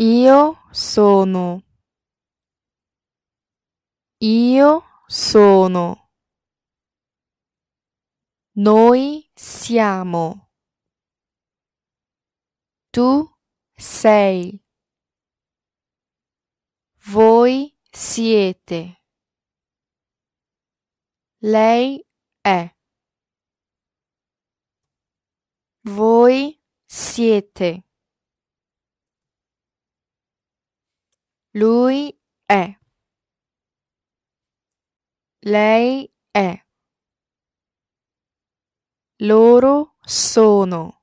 Io sono. Io sono. Noi siamo. Tu sei. Voi siete. Lei è. Voi siete. Lui è. Lei è. Loro sono.